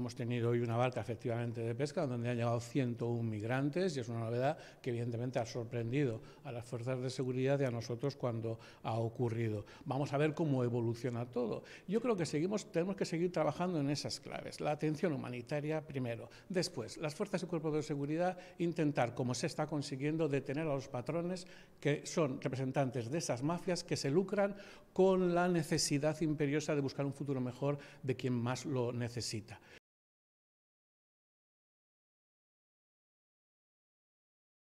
Hemos tenido hoy una barca efectivamente de pesca donde han llegado 101 migrantes y es una novedad que evidentemente ha sorprendido a las fuerzas de seguridad y a nosotros cuando ha ocurrido. Vamos a ver cómo evoluciona todo. Yo creo que seguimos, tenemos que seguir trabajando en esas claves. La atención humanitaria primero. Después, las fuerzas y cuerpos de seguridad intentar, como se está consiguiendo, detener a los patrones que son representantes de esas mafias que se lucran con la necesidad imperiosa de buscar un futuro mejor de quien más lo necesita.